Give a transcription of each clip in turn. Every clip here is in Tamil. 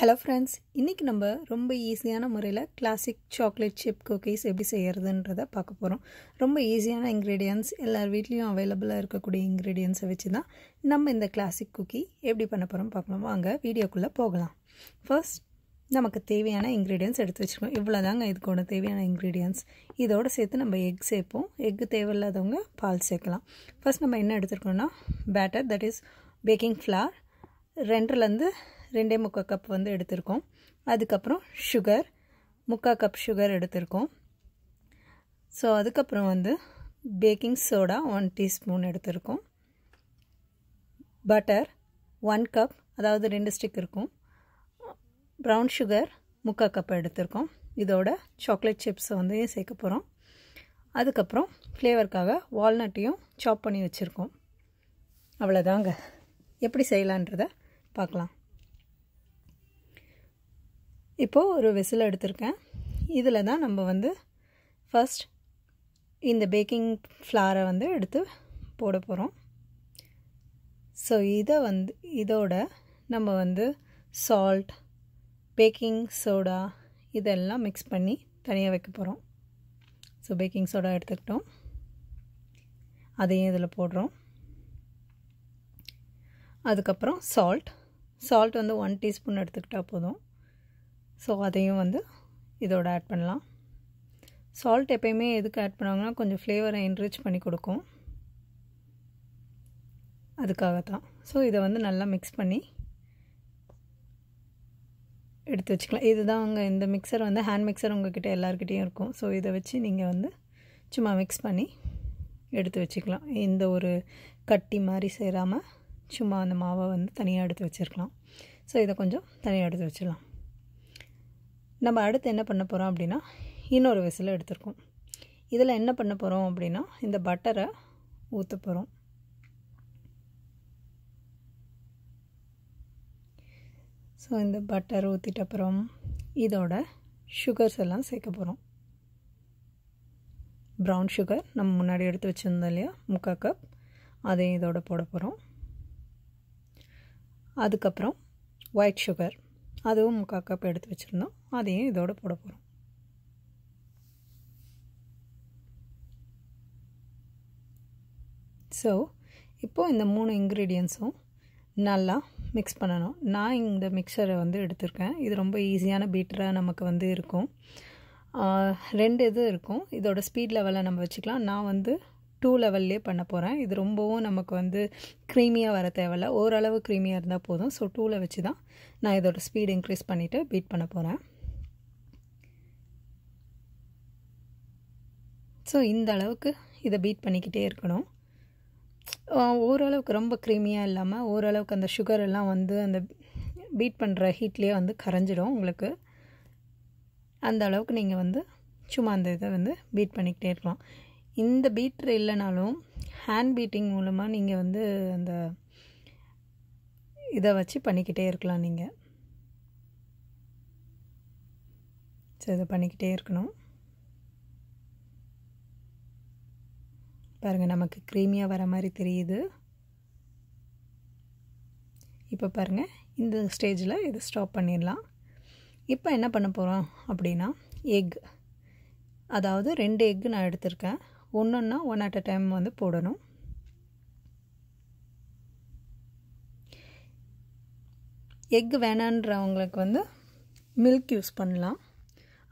ஹலோ ஃப்ரெண்ட்ஸ் இன்றைக்கி நம்ம ரொம்ப ஈஸியான முறையில் கிளாசிக் சாக்லேட் சிப் குக்கீஸ் எப்படி செய்கிறதுன்றத பார்க்க போகிறோம் ரொம்ப ஈஸியான இன்க்ரீடியன்ஸ் எல்லார் வீட்லேயும் அவைலபிளாக இருக்கக்கூடிய இன்க்ரீடியன்ஸை வச்சு தான் நம்ம இந்த கிளாசிக் குக்கி எப்படி பண்ண போகிறோம் பார்க்கலாம் வாங்க வீடியோக்குள்ளே போகலாம் ஃபர்ஸ்ட் நமக்கு தேவையான இன்க்ரீடியன்ஸ் எடுத்து வச்சுருக்கோம் இவ்வளோ தாங்க இதுக்கோட தேவையான இன்க்ரீடியன்ஸ் இதோடு சேர்த்து நம்ம எக் சேர்ப்போம் எக்கு தேவையில்லாதவங்க பால் சேர்க்கலாம் ஃபர்ஸ்ட் நம்ம என்ன எடுத்துருக்கோம்னா batter that is baking flour ரெண்டுலேருந்து ரெண்டே முக்கால் கப் வந்து எடுத்திருக்கோம் அதுக்கப்புறம் சுகர் முக்கால் கப் சுகர் எடுத்திருக்கோம் ஸோ அதுக்கப்புறம் வந்து பேக்கிங் சோடா ஒன் டீஸ்பூன் எடுத்திருக்கோம் பட்டர் ஒன் கப் அதாவது ரெண்டு ஸ்டிக் இருக்கும் ப்ரௌன் சுகர் முக்கால் கப் எடுத்திருக்கோம் இதோட சாக்லேட் சிப்ஸ் வந்து சேர்க்க போகிறோம் அதுக்கப்புறம் ஃப்ளேவருக்காக வால்நட்டையும் சாப் பண்ணி வச்சுருக்கோம் அவ்வளோதாங்க எப்படி செய்யலான்றத பார்க்கலாம் இப்போது ஒரு விசில் எடுத்திருக்கேன் இதில் தான் நம்ம வந்து ஃபஸ்ட் இந்த பேக்கிங் ஃப்ளாரை வந்து எடுத்து போட போகிறோம் ஸோ இதை வந்து இதோட நம்ம வந்து சால்ட் பேக்கிங் சோடா இதெல்லாம் மிக்ஸ் பண்ணி தனியாக வைக்க போகிறோம் ஸோ பேக்கிங் சோடா எடுத்துக்கிட்டோம் அதையும் இதில் போடுறோம் அதுக்கப்புறம் சால்ட் சால்ட் வந்து ஒன் டீஸ்பூன் எடுத்துக்கிட்டால் போதும் ஸோ அதையும் வந்து இதோட ஆட் பண்ணலாம் சால்ட் எப்போயுமே எதுக்கு ஆட் பண்ணுவாங்கன்னா கொஞ்சம் ஃப்ளேவரை என்ரிச் பண்ணி கொடுக்கும் அதுக்காக தான் ஸோ இதை வந்து நல்லா மிக்ஸ் பண்ணி எடுத்து வச்சுக்கலாம் இதுதான் அங்கே இந்த மிக்சர் வந்து ஹேண்ட் மிக்சர் உங்கள்கிட்ட எல்லாருக்கிட்டேயும் இருக்கும் ஸோ இதை வச்சு நீங்கள் வந்து சும்மா மிக்ஸ் பண்ணி எடுத்து வச்சுக்கலாம் இந்த ஒரு கட்டி மாதிரி சேராமல் சும்மா அந்த மாவை வந்து தனியாக எடுத்து வச்சுருக்கலாம் ஸோ இதை கொஞ்சம் தனியாக எடுத்து வச்சிடலாம் நம்ம அடுத்து என்ன பண்ண போகிறோம் அப்படின்னா இன்னொரு விசில் எடுத்துருக்கோம் இதில் என்ன பண்ண போகிறோம் அப்படின்னா இந்த பட்டரை ஊற்ற போகிறோம் ஸோ இந்த பட்டர் ஊற்றிட்ட அப்புறம் இதோட சுகர்ஸ் எல்லாம் சேர்க்க போகிறோம் ப்ரௌன் சுகர் நம்ம முன்னாடி எடுத்து வச்சுருந்தோம் இல்லையா முக்கா கப் அதையும் இதோட போட போகிறோம் அதுக்கப்புறம் ஒயிட் சுகர் அதுவும் முக்கா கப் எடுத்து வச்சுருந்தோம் அதையும் இதோடு போட போகிறோம் ஸோ இப்போது இந்த மூணு இன்க்ரீடியன்ஸும் நல்லா மிக்ஸ் பண்ணணும் நான் இந்த மிக்சரை வந்து எடுத்திருக்கேன் இது ரொம்ப ஈஸியான பீட்டராக நமக்கு வந்து இருக்கும் ரெண்டு இது இருக்கும் இதோட ஸ்பீட் லெவலில் நம்ம வச்சுக்கலாம் நான் வந்து டூ லெவல்லே பண்ண போகிறேன் இது ரொம்பவும் நமக்கு வந்து க்ரீமியாக வர தேவையில்ல ஓரளவு க்ரீமியாக இருந்தால் போதும் ஸோ டூவில் வச்சு தான் நான் இதோட ஸ்பீடு இன்க்ரீஸ் பண்ணிவிட்டு பீட் பண்ண போகிறேன் ஸோ இந்த அளவுக்கு இதை பீட் பண்ணிக்கிட்டே இருக்கணும் ஓரளவுக்கு ரொம்ப க்ரீமியாக இல்லாமல் ஓரளவுக்கு அந்த சுகர் எல்லாம் வந்து அந்த பீட் பண்ணுற ஹீட்லேயே வந்து கரைஞ்சிடும் உங்களுக்கு அந்த அளவுக்கு நீங்கள் வந்து சும்மா அந்த இதை வந்து பீட் பண்ணிக்கிட்டே இருக்கலாம் இந்த பீட்ரு இல்லைனாலும் ஹேண்ட் பீட்டிங் மூலமாக நீங்கள் வந்து அந்த இதை வச்சு பண்ணிக்கிட்டே இருக்கலாம் நீங்கள் ஸோ இதை பண்ணிக்கிட்டே இருக்கணும் பாருங்கள் நமக்கு க்ரீமியாக வர மாதிரி தெரியுது இப்போ பாருங்கள் இந்த ஸ்டேஜில் இதை ஸ்டாப் பண்ணிடலாம் இப்போ என்ன பண்ண போகிறோம் அப்படின்னா எக் அதாவது ரெண்டு எக்கு நான் எடுத்திருக்கேன் ஒன்றா ஒன் அட் அ டைம் வந்து போடணும் எக் வேணான்றவங்களுக்கு வந்து மில்க் யூஸ் பண்ணலாம்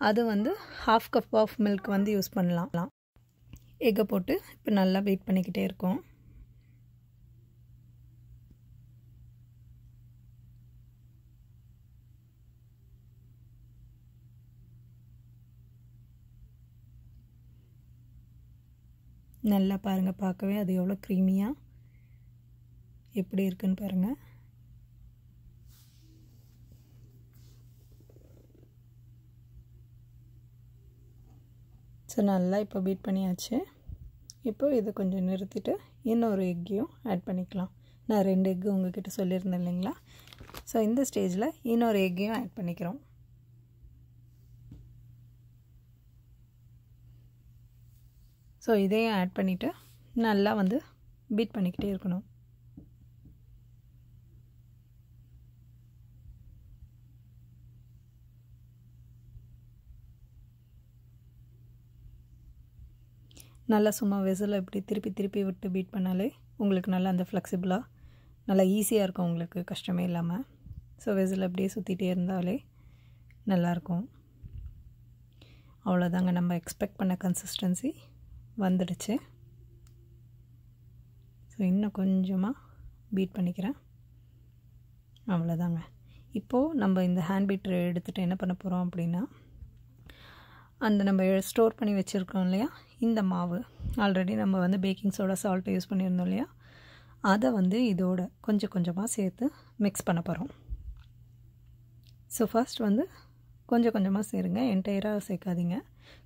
அது வந்து ஹாஃப் கப் ஆஃப் மில்க் வந்து யூஸ் பண்ணலாம் எக்கை போட்டு இப்போ நல்லா வெயிட் பண்ணிக்கிட்டே இருக்கோம் நல்லா பாருங்கள் பார்க்கவே அது எவ்வளோ க்ரீமியாக எப்படி இருக்குன்னு பாருங்கள் ஸோ நல்லா இப்போ பீட் பண்ணியாச்சு இப்போ இதை கொஞ்சம் நிறுத்திட்டு இன்னொரு எக்கையும் ஆட் பண்ணிக்கலாம் நான் ரெண்டு எக்கு உங்ககிட்ட சொல்லியிருந்தேன் இல்லைங்களா ஸோ இந்த ஸ்டேஜில் இன்னொரு எக்கையும் ஆட் பண்ணிக்கிறோம் ஸோ இதையும் ஆட் பண்ணிவிட்டு நல்லா வந்து பீட் பண்ணிக்கிட்டே இருக்கணும் நல்லா சும்மா விசில் இப்படி திருப்பி திருப்பி விட்டு பீட் பண்ணாலே உங்களுக்கு நல்லா அந்த ஃப்ளெக்சிபிளாக நல்லா ஈஸியாக இருக்கும் உங்களுக்கு கஷ்டமே இல்லாமல் ஸோ விசில் அப்படியே சுற்றிட்டே இருந்தாலே நல்லாயிருக்கும் அவ்வளோதாங்க நம்ம எக்ஸ்பெக்ட் பண்ண கன்சிஸ்டன்சி வந்துடுச்சு ஸோ இன்னும் கொஞ்சமாக பீட் பண்ணிக்கிறேன் அவ்வளோதாங்க இப்போது நம்ம இந்த ஹேண்ட் பீட்டர் எடுத்துகிட்டு என்ன பண்ண போகிறோம் அப்படின்னா அந்த நம்ம ஸ்டோர் பண்ணி வச்சுருக்கோம் இல்லையா இந்த மாவு ஆல்ரெடி நம்ம வந்து பேக்கிங் சோடா சால்ட்டு யூஸ் பண்ணியிருந்தோம் இல்லையா அதை வந்து இதோட கொஞ்சம் கொஞ்சமாக சேர்த்து மிக்ஸ் பண்ண போகிறோம் ஸோ ஃபஸ்ட் வந்து கொஞ்சம் கொஞ்சமாக சேருங்க என்டையராக சேர்க்காதீங்க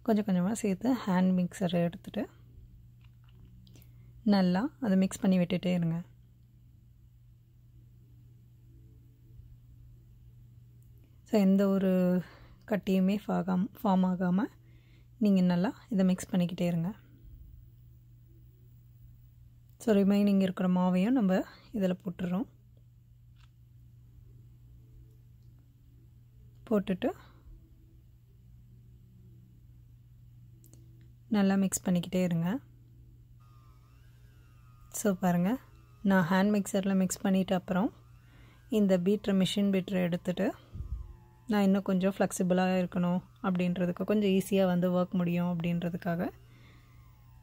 கொஞ்சம் கொஞ்சமாக சேர்த்து ஹேண்ட் மிக்சரை எடுத்துகிட்டு நல்லா அதை மிக்ஸ் பண்ணி விட்டுட்டே இருங்க ஸோ எந்த ஒரு கட்டியுமே ஃபாகாம் ஃபார்ம் ஆகாமல் நீங்கள் நல்லா இதை மிக்ஸ் பண்ணிக்கிட்டே இருங்க ஸோ ரிமைனிங் இருக்கிற மாவையும் நம்ம இதில் போட்டுடுறோம் போட்டுட்டு நல்லா மிக்ஸ் பண்ணிக்கிட்டே இருங்க ஸோ பாருங்கள் நான் ஹேண்ட் மிக்சரில் மிக்ஸ் பண்ணிவிட்டு அப்புறம் இந்த பீட்ரு மிஷின் பீட்ரு எடுத்துகிட்டு நான் இன்னும் கொஞ்சம் ஃப்ளெக்சிபிளாக இருக்கணும் அப்படின்றதுக்கு கொஞ்சம் ஈஸியாக வந்து ஒர்க் முடியும் அப்படின்றதுக்காக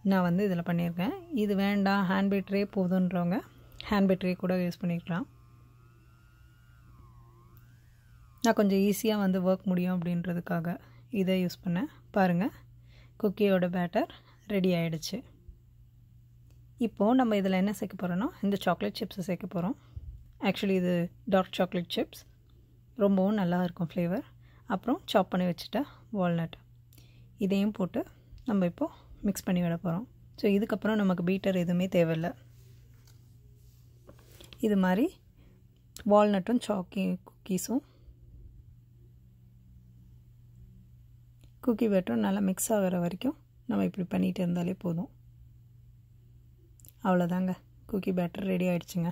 நான் வந்து இதில் பண்ணியிருக்கேன் இது வேண்டாம் ஹேண்ட் பீட்டரே போதுன்றவங்க ஹேண்ட் பீட்டரே கூட யூஸ் பண்ணிக்கலாம் நான் கொஞ்சம் ஈஸியாக வந்து ஒர்க் முடியும் அப்படின்றதுக்காக இதை யூஸ் பண்ணேன் பாருங்கள் குக்கியோட பேட்டர் ரெடி ஆகிடுச்சு இப்போது நம்ம இதில் என்ன சேர்க்க போகிறோன்னா இந்த சாக்லேட் சிப்ஸை சேர்க்க போகிறோம் ஆக்சுவலி இது டார்க் சாக்லேட் சிப்ஸ் ரொம்பவும் நல்லா இருக்கும் ஃப்ளேவர் அப்புறம் சாப் பண்ணி வச்சுட்ட வால்நட் இதையும் போட்டு நம்ம இப்போது மிக்ஸ் பண்ணி விட போகிறோம் ஸோ இதுக்கப்புறம் நமக்கு பீட்டர் எதுவுமே தேவையில்லை இது மாதிரி வால்நட்டும் சாக்கி குக்கீஸும் குக்கி பேட்டரும் நல்லா மிக்ஸ் ஆகிற வரைக்கும் நம்ம இப்படி பண்ணிகிட்டு இருந்தாலே போதும் அவ்வளோதாங்க குக்கி பேட்டர் ரெடி ஆகிடுச்சுங்க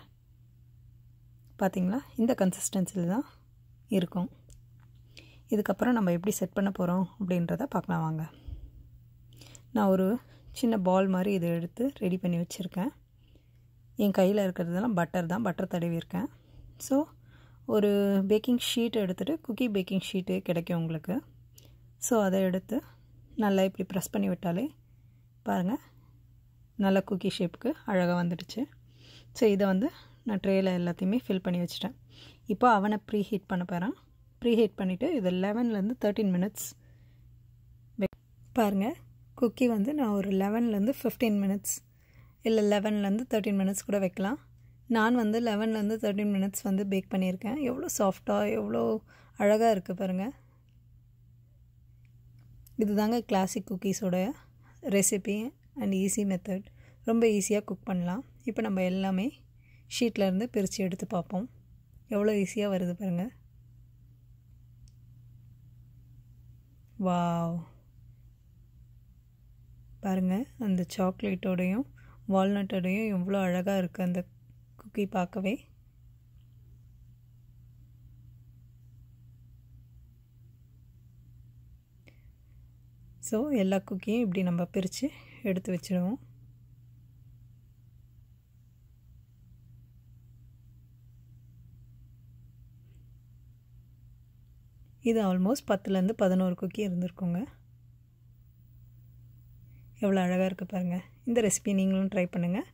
பார்த்திங்களா இந்த கன்சிஸ்டன்சியில் தான் இருக்கும் இதுக்கப்புறம் நம்ம எப்படி செட் பண்ண போகிறோம் அப்படின்றத பார்க்கலாம் வாங்க நான் ஒரு சின்ன பால் மாதிரி இதை எடுத்து ரெடி பண்ணி வச்சுருக்கேன் என் கையில் இருக்கிறதெல்லாம் பட்டர் தான் பட்டர் தடவியிருக்கேன் ஸோ ஒரு பேக்கிங் ஷீட் எடுத்துகிட்டு குக்கி பேக்கிங் ஷீட்டு கிடைக்கும் உங்களுக்கு ஸோ அதை எடுத்து நல்லா இப்படி ப்ரெஸ் பண்ணி விட்டாலே பாருங்கள் நல்லா குக்கி ஷேப்புக்கு அழகாக வந்துடுச்சு ஸோ இதை வந்து நான் ட்ரேயில் எல்லாத்தையுமே ஃபில் பண்ணி வச்சுட்டேன் இப்போ அவனை ப்ரீ ஹீட் பண்ண போகிறான் ப்ரீ ஹீட் பண்ணிவிட்டு இது லெவன்லேருந்து தேர்ட்டின் மினிட்ஸ் பாருங்கள் குக்கி வந்து நான் ஒரு லெவன்லேருந்து ஃபிஃப்டீன் மினிட்ஸ் இல்லை லெவன்லேருந்து தேர்ட்டின் மினிட்ஸ் கூட வைக்கலாம் நான் வந்து லெவன்லேருந்து தேர்ட்டின் மினிட்ஸ் வந்து பேக் பண்ணியிருக்கேன் எவ்வளோ சாஃப்டாக எவ்வளோ அழகாக இருக்குது பாருங்கள் இது தாங்க கிளாசிக் குக்கீஸோட ரெசிபி அண்ட் ஈஸி மெத்தட் ரொம்ப ஈஸியாக குக் பண்ணலாம் இப்போ நம்ம எல்லாமே ஷீட்டில் இருந்து பிரித்து எடுத்து பார்ப்போம் எவ்வளோ ஈஸியாக வருது பாருங்கள் வாவ் பாருங்கள் அந்த சாக்லேட்டோடையும் வால்நட்டோடையும் எவ்வளோ அழகாக இருக்குது அந்த குக்கி பார்க்கவே ஸோ எல்லா குக்கியும் இப்படி நம்ம பிரித்து எடுத்து வச்சிடுவோம் இது ஆல்மோஸ்ட் பத்துலேருந்து பதினோரு குக்கி இருந்திருக்குங்க எவ்வளோ அழகாக இருக்குது பாருங்கள் இந்த ரெசிபி நீங்களும் ட்ரை பண்ணுங்கள்